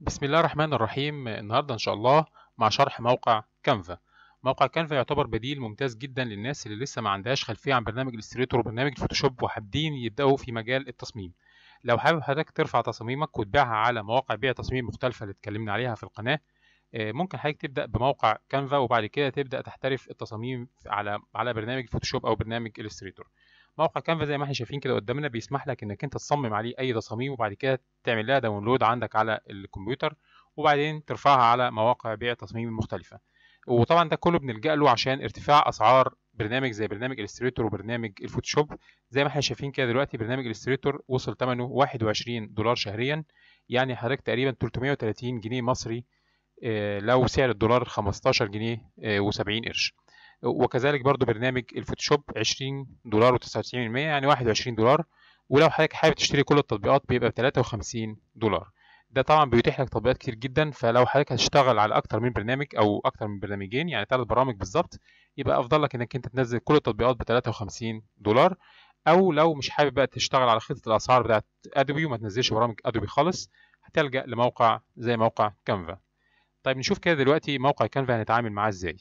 بسم الله الرحمن الرحيم النهارده ان شاء الله مع شرح موقع كانفا موقع كانفا يعتبر بديل ممتاز جدا للناس اللي لسه ما عندهاش خلفيه عن برنامج الاستريتور وبرنامج الفوتوشوب وحابين يبداوا في مجال التصميم لو حابب حضرتك ترفع تصاميمك وتبيعها على مواقع بيع تصميم مختلفه اللي اتكلمنا عليها في القناه آه، ممكن حضرتك تبدا بموقع كانفا وبعد كده تبدا تحترف التصاميم على على برنامج الفوتوشوب او برنامج الاستريتور موقع كانفا زي ما احنا شايفين كده قدامنا بيسمح لك انك انت تصمم عليه اي تصاميم وبعد كده تعمل لها داونلود عندك على الكمبيوتر وبعدين ترفعها على مواقع بيع تصميم مختلفه وطبعا ده كله بنلجا له عشان ارتفاع اسعار برنامج زي برنامج الستريتور وبرنامج الفوتوشوب زي ما احنا شايفين كده دلوقتي برنامج الستريتور وصل ثمنه 21 دولار شهريا يعني حضرتك تقريبا 330 جنيه مصري آه، لو سعر الدولار 15 جنيه آه، و70 قرش وكذلك برضو برنامج الفوتوشوب 20 دولار و99 يعني 21 دولار ولو حضرتك حابب تشتري كل التطبيقات بيبقى ب 53 دولار ده طبعا بيتيح لك تطبيقات كتير جدا فلو حضرتك هتشتغل على اكتر من برنامج او اكتر من برنامجين يعني ثلاث برامج بالظبط يبقى افضل لك انك انت تنزل كل التطبيقات ب 53 دولار او لو مش حابب بقى تشتغل على خطه الاسعار بتاعت ادوبي وما تنزلش برامج ادوبي خالص هتلجا لموقع زي موقع كانفا طيب نشوف كده دلوقتي موقع كانفا هنتعامل معاه ازاي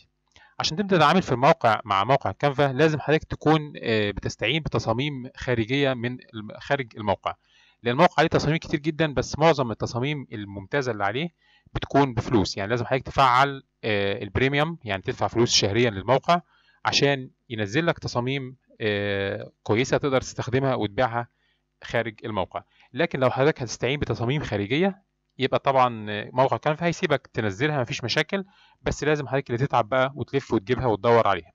عشان تبدا تتعامل في الموقع مع موقع كانفا لازم حضرتك تكون آه، بتستعين بتصاميم خارجيه من خارج الموقع لان الموقع عليه تصاميم كتير جدا بس معظم التصاميم الممتازه اللي عليه بتكون بفلوس يعني لازم حضرتك تفعل آه، البريميوم يعني تدفع فلوس شهريا للموقع عشان ينزل لك تصاميم آه، كويسه تقدر تستخدمها وتبيعها خارج الموقع لكن لو حضرتك هتستعين بتصاميم خارجيه يبقى طبعا موقع كانفا هيسيبك تنزلها مفيش مشاكل بس لازم حضرتك اللي تتعب بقى وتلف وتجيبها وتدور عليها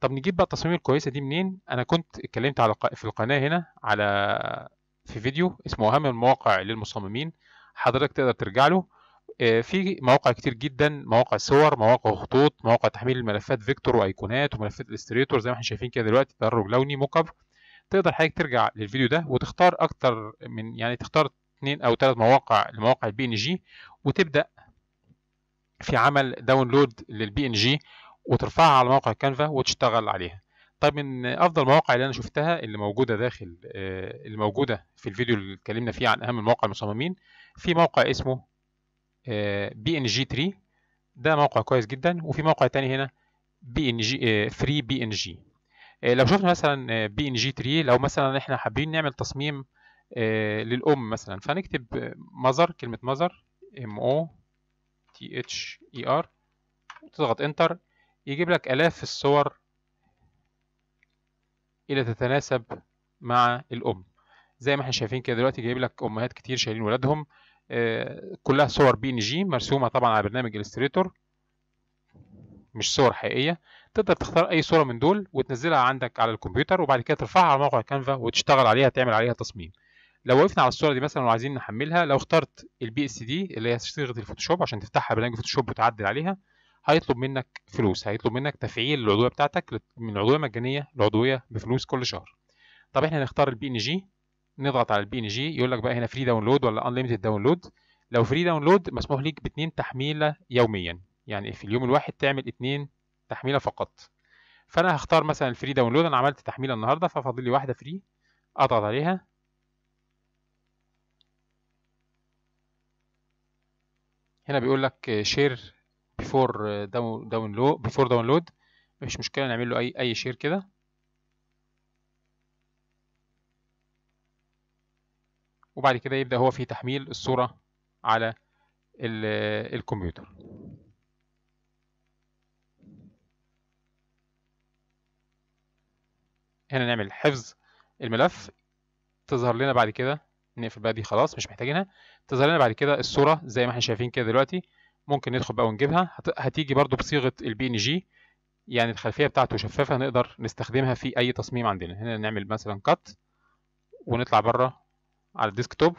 طب نجيب بقى التصاميم الكويسه دي منين انا كنت اتكلمت على في القناه هنا على في فيديو اسمه اهم المواقع للمصممين حضرتك تقدر ترجع له آه، في مواقع كتير جدا مواقع صور مواقع خطوط مواقع تحميل الملفات فيكتور وايقونات وملفات الستريتور زي ما احنا شايفين كده دلوقتي تدرج لوني موكب تقدر حضرتك ترجع للفيديو ده وتختار اكتر من يعني تختار اثنين او ثلاث مواقع لمواقع البي ان جي وتبدا في عمل داونلود للبي ان جي وترفعها على موقع كانفا وتشتغل عليها طيب من افضل المواقع اللي انا شفتها اللي موجوده داخل آه، اللي موجوده في الفيديو اللي اتكلمنا فيه عن اهم المواقع المصممين في موقع اسمه بي ان جي 3 ده موقع كويس جدا وفي موقع تاني هنا بي ان جي فري بي ان جي لو شفنا مثلا بي ان جي 3 لو مثلا احنا حابين نعمل تصميم آه، للأم مثلا فنكتب mother كلمة mother m o t h e r وتضغط انتر يجيب لك آلاف الصور اللي تتناسب مع الأم زي ما احنا شايفين كده دلوقتي جايب لك أمهات كتير شايلين ولادهم آه، كلها صور بي ان جي مرسومة طبعا على برنامج الستريتور مش صور حقيقية تقدر تختار أي صورة من دول وتنزلها عندك على الكمبيوتر وبعد كده ترفعها على موقع كانفا وتشتغل عليها تعمل عليها تصميم لو وقفنا على الصوره دي مثلا وعايزين نحملها لو اخترت البي اس دي اللي هي صيغه الفوتوشوب عشان تفتحها برنامج فوتوشوب وتعدل عليها هيطلب منك فلوس هيطلب منك تفعيل العضويه بتاعتك من عضويه مجانيه لعضويه بفلوس كل شهر طب احنا هنختار البي ان جي نضغط على البي ان جي يقول لك بقى هنا فري داونلود ولا انليمتد داونلود لو فري داونلود مسموح ليك باثنين تحميله يوميا يعني في اليوم الواحد تعمل اثنين تحميله فقط فانا هختار مثلا الفري داونلود انا عملت تحميله النهارده ففاضل لي واحده فري اضغط عليها هنا بيقول لك شير بيفور داونلود بيفور داونلود مفيش مشكله نعمل له اي اي شير كده وبعد كده يبدا هو في تحميل الصوره على الكمبيوتر هنا نعمل حفظ الملف تظهر لنا بعد كده نقفل بقى دي خلاص مش محتاجينها تظهر لنا بعد كده الصوره زي ما احنا شايفين كده دلوقتي ممكن ندخل بقى ونجيبها هتيجي برده بصيغه البي ان جي يعني الخلفيه بتاعته شفافه نقدر نستخدمها في اي تصميم عندنا هنا نعمل مثلا كات ونطلع بره على الديسكتوب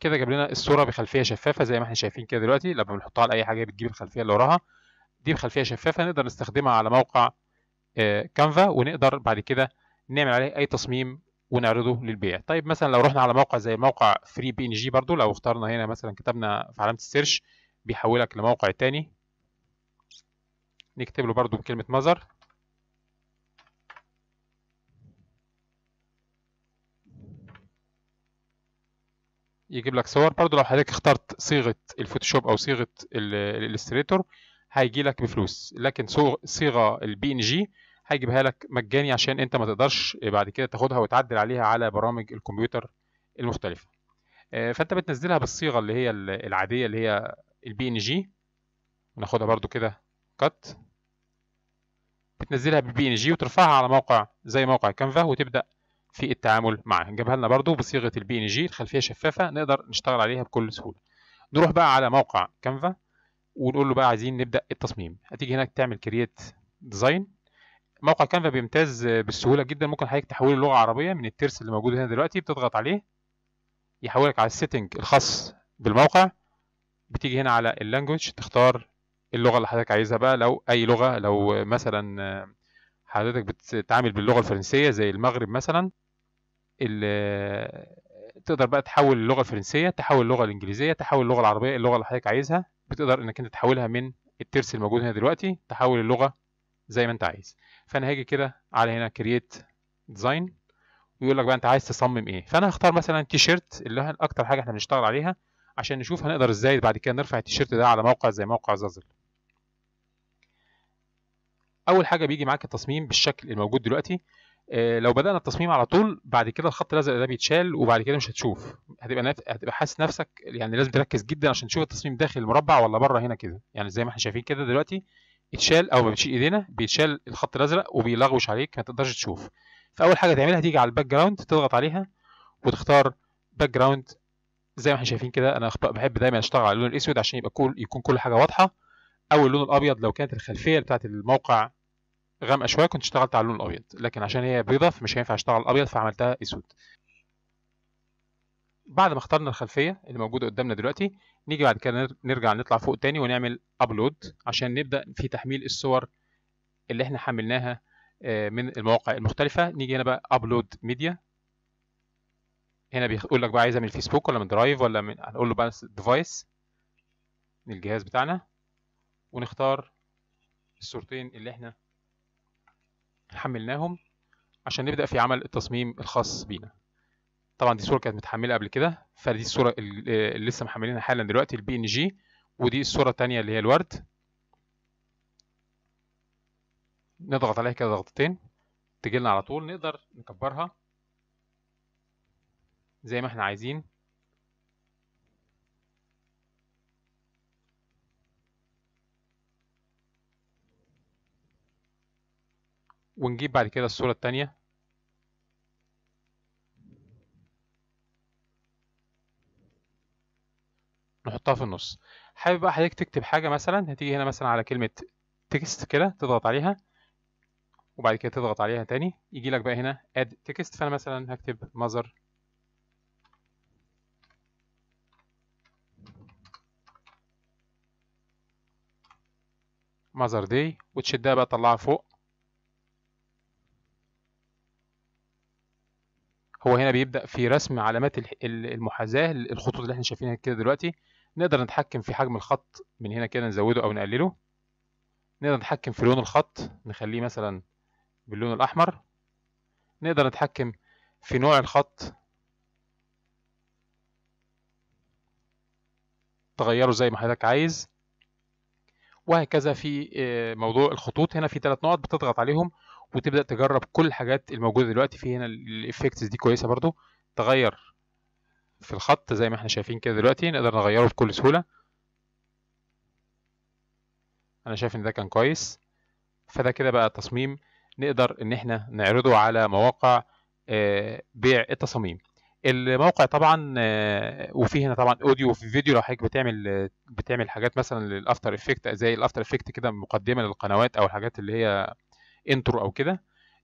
كده جاب لنا الصوره بخلفيه شفافه زي ما احنا شايفين كده دلوقتي لما بنحطها على اي حاجه بتجيب الخلفيه اللي وراها دي بخلفيه شفافه نقدر نستخدمها على موقع كانفا آه، ونقدر بعد كده نعمل عليه اي تصميم ونعرضه للبيع طيب مثلا لو رحنا على موقع زي موقع فري بي ان جي برضو لو اخترنا هنا مثلا كتبنا في علامه السيرش بيحولك لموقع تاني نكتب له برضو بكلمه مزر يجيب لك صور برضو لو حضرتك اخترت صيغه الفوتوشوب او صيغه الالستريتور هيجي لك بفلوس لكن صيغه البي ان جي هيجيبها لك مجاني عشان انت ما تقدرش بعد كده تاخدها وتعدل عليها على برامج الكمبيوتر المختلفه آه، فانت بتنزلها بالصيغه اللي هي العاديه اللي هي البي ان جي ناخدها برده كده كات بتنزلها بالبي ان جي وترفعها على موقع زي موقع كانفا وتبدا في التعامل معاها جابها لنا برده بصيغه البي ان جي الخلفيه شفافه نقدر نشتغل عليها بكل سهوله نروح بقى على موقع كانفا ونقول له بقى عايزين نبدا التصميم هتيجي هناك تعمل كرييت ديزاين موقع كانفا بيمتاز بالسهوله جدا ممكن حضرتك تحوله للغه عربيه من الترس اللي موجود هنا دلوقتي بتضغط عليه يحولك على السيتنج الخاص بالموقع بتيجي هنا على اللانجوج تختار اللغه اللي حضرتك عايزها بقى لو اي لغه لو مثلا حضرتك بتتعامل باللغه الفرنسيه زي المغرب مثلا تقدر بقى تحول اللغه الفرنسيه تحول اللغه الانجليزيه تحول اللغه العربيه اللغه اللي حضرتك عايزها بتقدر انك انت تحولها من الترس الموجود هنا دلوقتي تحول اللغه زي ما انت عايز فانا هاجي كده على هنا كرييت ديزاين ويقول لك بقى انت عايز تصمم ايه فانا هختار مثلا تيشيرت اللي هي اكتر حاجه احنا بنشتغل عليها عشان نشوف هنقدر ازاي بعد كده نرفع التيشيرت ده على موقع زي موقع زازل اول حاجه بيجي معاك التصميم بالشكل الموجود دلوقتي اه لو بدانا التصميم على طول بعد كده الخط الازرق ده بيتشال وبعد كده مش هتشوف هتبقى نف... هتبقى حاسس نفسك يعني لازم تركز جدا عشان تشوف التصميم داخل المربع ولا بره هنا كده يعني زي ما احنا شايفين كده دلوقتي اتشال او ما بتشيل ايدينا بيتشال الخط الازرق وبيلغوش عليك ما تقدرش تشوف فاول حاجه تعملها تيجي على الباك جراوند تضغط عليها وتختار باك جراوند زي ما احنا شايفين كده انا بحب دايما اشتغل على اللون الاسود عشان يبقى كل يكون كل حاجه واضحه او اللون الابيض لو كانت الخلفيه بتاعه الموقع غامقه شويه كنت اشتغلت على اللون الابيض لكن عشان هي بيضه فمش هينفع اشتغل ابيض فعملتها اسود بعد ما اخترنا الخلفيه اللي موجوده قدامنا دلوقتي نيجي بعد كده نرجع نطلع فوق تاني ونعمل ابلود عشان نبدا في تحميل الصور اللي احنا حملناها آه، من المواقع المختلفه نيجي هنا بقى ابلود ميديا هنا بيقول لك بقى عايزها من الفيسبوك ولا من درايف ولا من هنقول له بقى ديفايس من الجهاز بتاعنا ونختار الصورتين اللي احنا حملناهم عشان نبدأ في عمل التصميم الخاص بينا طبعا دي صوره كانت متحمله قبل كده فدي الصوره آه، اللي لسه محملينها حالا دلوقتي البي ان جي ودي الصوره الثانيه اللي هي الورد نضغط عليها كده ضغطتين تجيلنا على طول نقدر نكبرها زي ما احنا عايزين ونجيب بعد كده الصورة التانية نحطها في النص حابب بقى حضرتك تكتب حاجه مثلا هتيجي هنا مثلا على كلمه تكست كده تضغط عليها وبعد كده تضغط عليها تاني يجي لك بقى هنا اد تكست فانا مثلا هكتب ماذر ماذر داي وتشدها بقى تطلعها فوق هو هنا بيبدأ في رسم علامات المحاذاة الخطوط اللي احنا شايفينها كده دلوقتي نقدر نتحكم في حجم الخط من هنا كده نزوده أو نقلله نقدر نتحكم في لون الخط نخليه مثلا باللون الأحمر نقدر نتحكم في نوع الخط تغيره زي ما حضرتك عايز وهكذا في آه، موضوع الخطوط هنا في ثلاث نقط بتضغط عليهم وتبدا تجرب كل الحاجات الموجوده دلوقتي في هنا الايفكتس دي كويسه برضو تغير في الخط زي ما احنا شايفين كده دلوقتي نقدر نغيره بكل سهولة انا شايف ان ده كان كويس فده كده بقى تصميم نقدر ان احنا نعرضه على مواقع آه، بيع التصاميم الموقع طبعا آه، وفيه هنا طبعا اوديو وفي فيديو لو حضرتك بتعمل بتعمل حاجات مثلا للافتر افكت زي الافتر افكت كده مقدمه للقنوات او الحاجات اللي هي انترو او كده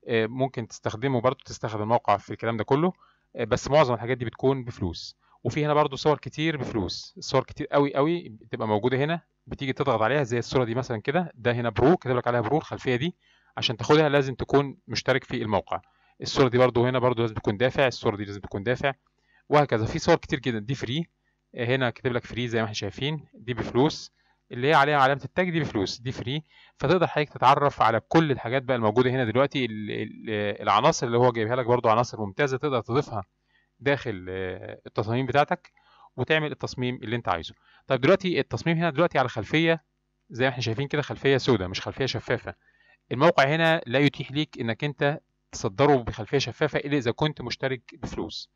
آه، ممكن تستخدمه برضو تستخدم الموقع في الكلام ده كله آه، بس معظم الحاجات دي بتكون بفلوس وفي هنا برضو صور كتير بفلوس صور كتير قوي قوي بتبقى موجوده هنا بتيجي تضغط عليها زي الصوره دي مثلا كده ده هنا برو كاتب لك عليها برو الخلفيه دي عشان تاخدها لازم تكون مشترك في الموقع الصوره دي برضو هنا برضو لازم تكون دافع الصوره دي لازم تكون دافع وهكذا في صور كتير جدا دي فري آه، هنا كاتب لك فري زي ما احنا شايفين دي بفلوس اللي هي عليها علامه التاج دي بفلوس دي فري فتقدر حضرتك تتعرف على كل الحاجات بقى الموجوده هنا دلوقتي العناصر اللي هو جايبها لك برده عناصر ممتازه تقدر تضيفها داخل آه، التصاميم بتاعتك وتعمل التصميم اللي انت عايزه طيب دلوقتي التصميم هنا دلوقتي على خلفيه زي ما احنا شايفين كده خلفيه سوداء مش خلفيه شفافه الموقع هنا لا يتيح ليك انك انت تصدره بخلفيه شفافه الا اذا كنت مشترك بفلوس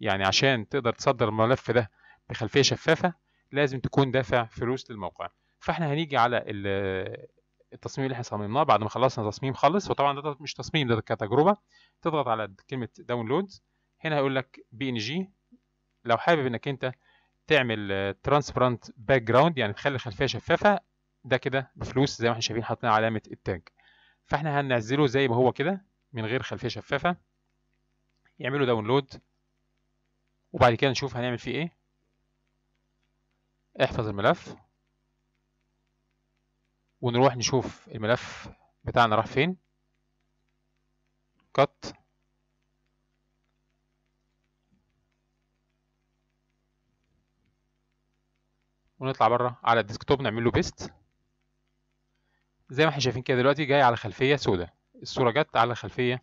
يعني عشان تقدر تصدر الملف ده بخلفيه شفافه لازم تكون دافع فلوس للموقع فاحنا هنيجي على التصميم اللي احنا صممناه بعد ما خلصنا تصميم خالص وطبعا ده مش تصميم ده كتجربه تضغط على كلمه داونلود هنا هيقول لك بي ان جي لو حابب انك انت تعمل ترانسبرنت باك جراوند يعني تخلي الخلفيه شفافه ده كده بفلوس زي ما احنا شايفين حاطين علامه التاج فاحنا هننزله زي ما هو كده من غير خلفيه شفافه يعملوا داونلود وبعد كده نشوف هنعمل فيه ايه احفظ الملف ونروح نشوف الملف بتاعنا راح فين كت ونطلع بره على الديسكتوب نعمل له بيست زي ما احنا شايفين كده دلوقتي جاي على خلفيه سوداء الصوره جت على خلفيه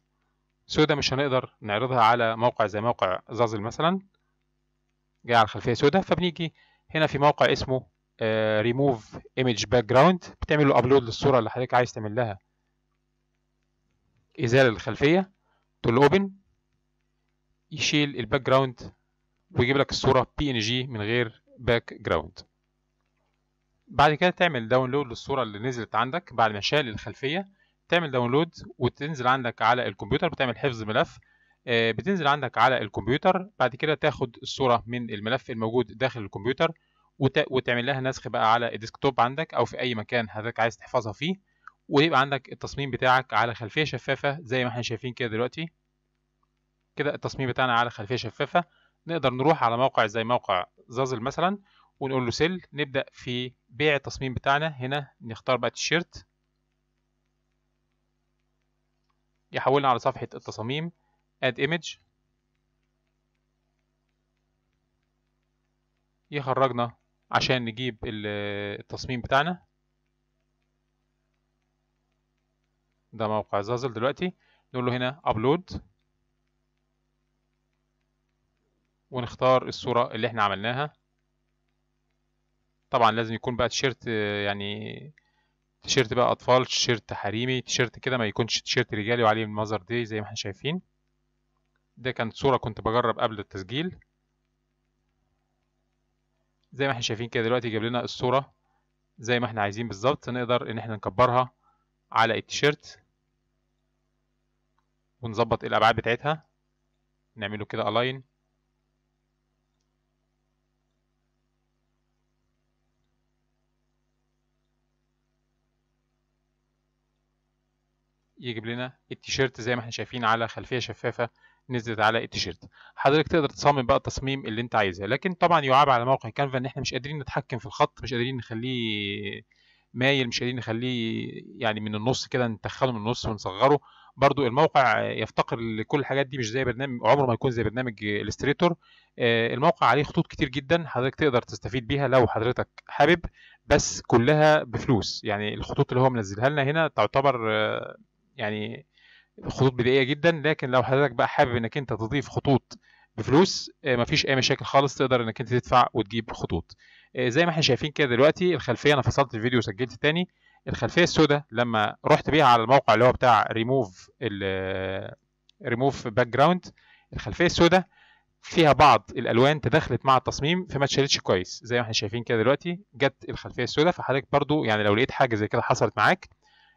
سوداء مش هنقدر نعرضها على موقع زي موقع زازل مثلا جاي على خلفيه سوداء فبنيجي هنا في موقع اسمه ريموف ايمج باك جراوند بتعمل له ابلود للصوره اللي حضرتك عايز تعمل لها ازاله للخلفيه تقول اوبن يشيل الباك جراوند ويجيب لك الصوره بي ان جي من غير باك جراوند بعد كده تعمل داونلود للصوره اللي نزلت عندك بعد ما شال الخلفيه تعمل داونلود وتنزل عندك على الكمبيوتر بتعمل حفظ ملف آه، بتنزل عندك على الكمبيوتر بعد كده تاخد الصورة من الملف الموجود داخل الكمبيوتر وتعمل لها نسخ بقى على الديسكتوب عندك او في اي مكان حضرتك عايز تحفظها فيه ويبقى عندك التصميم بتاعك على خلفية شفافة زي ما احنا شايفين كده دلوقتي كده التصميم بتاعنا على خلفية شفافة نقدر نروح على موقع زي موقع زازل مثلا ونقول له سيل نبدأ في بيع التصميم بتاعنا هنا نختار بقى تيشيرت يحولنا على صفحة التصاميم add image يخرجنا إيه عشان نجيب التصميم بتاعنا ده موقع زازل دلوقتي نقول له هنا ابلود ونختار الصورة اللي احنا عملناها طبعا لازم يكون بقى تيشيرت يعني تيشيرت بقى اطفال تيشيرت حريمي تيشيرت كده ما يكونش تيشيرت رجالي وعليه المذر دي زي ما احنا شايفين ده كانت صورة كنت بجرب قبل التسجيل زي ما احنا شايفين كده دلوقتي جاب لنا الصورة زي ما احنا عايزين بالظبط نقدر ان احنا نكبرها على التيشيرت ونظبط الابعاد بتاعتها نعمله كده align يجيب لنا التيشيرت زي ما احنا شايفين على خلفية شفافة نزلت على التيشيرت حضرتك تقدر تصمم بقى التصميم اللي انت عايزها لكن طبعا يعاب على موقع كانفا ان احنا مش قادرين نتحكم في الخط مش قادرين نخليه مايل مش قادرين نخليه يعني من النص كده ندخله من النص ونصغره برضو الموقع يفتقر لكل الحاجات دي مش زي برنامج عمره ما يكون زي برنامج الستريتور آه، الموقع عليه خطوط كتير جدا حضرتك تقدر تستفيد بيها لو حضرتك حابب بس كلها بفلوس يعني الخطوط اللي هو منزلها لنا هنا تعتبر آه، يعني خطوط بدائيه جدا لكن لو حضرتك بقى حابب انك انت تضيف خطوط بفلوس آه، مفيش اي مشاكل خالص تقدر انك انت تدفع وتجيب خطوط آه، زي ما احنا شايفين كده دلوقتي الخلفيه انا فصلت الفيديو وسجلت تاني الخلفيه السوداء لما رحت بيها على الموقع اللي هو بتاع ريموف ريموف باك جراوند الخلفيه السوداء فيها بعض الالوان تداخلت مع التصميم فما اتشالتش كويس زي ما احنا شايفين كده دلوقتي جت الخلفيه السوداء فحضرتك برضو يعني لو لقيت حاجه زي كده حصلت معاك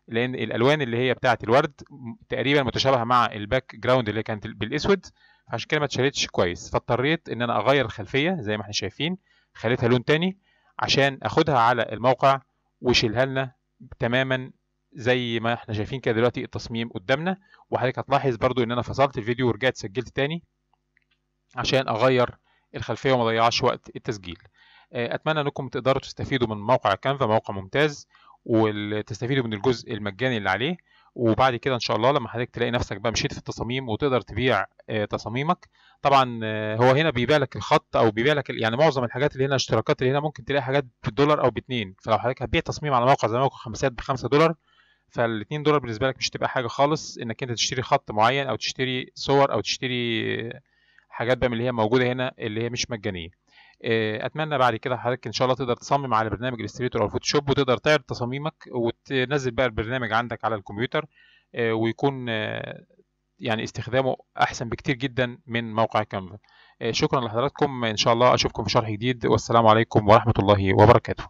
لان الالوان اللي هي بتاعه الورد تقريبا متشابهه مع الباك جراوند اللي كانت بالاسود فعشان كده ما اتشالتش كويس فاضطريت ان انا اغير الخلفيه زي ما احنا شايفين خليتها لون تاني عشان اخدها على الموقع وشيلها لنا تماما زي ما احنا شايفين كده دلوقتي التصميم قدامنا وحضرتك هتلاحظ برضو ان انا فصلت الفيديو ورجعت سجلت تاني عشان اغير الخلفيه وما اضيعش وقت التسجيل آه، اتمنى انكم تقدروا تستفيدوا من موقع كانفا موقع ممتاز وتستفيدوا من الجزء المجاني اللي عليه وبعد كده ان شاء الله لما حضرتك تلاقي نفسك بقى مشيت في التصاميم وتقدر تبيع آه، تصاميمك طبعا آه، هو هنا بيبيع لك الخط او بيبيع لك يعني معظم الحاجات اللي هنا اشتراكات اللي هنا ممكن تلاقي حاجات بالدولار او باتنين فلو حضرتك هتبيع تصميم على موقع زي موقع خمسات بخمسة دولار فال 2 دولار بالنسبه لك مش هتبقى حاجه خالص انك انت تشتري خط معين او تشتري صور او تشتري آه، حاجات بقى من اللي هي موجوده هنا اللي هي مش مجانيه آه، اتمنى بعد كده حضرتك ان شاء الله تقدر تصمم على برنامج الاستريتور او الفوتوشوب وتقدر تعرض تصاميمك وتنزل بقى البرنامج عندك على الكمبيوتر آه، ويكون آه، يعني استخدامه احسن بكتير جدا من موقع كانفا شكرا لحضراتكم ان شاء الله اشوفكم في شرح جديد والسلام عليكم ورحمه الله وبركاته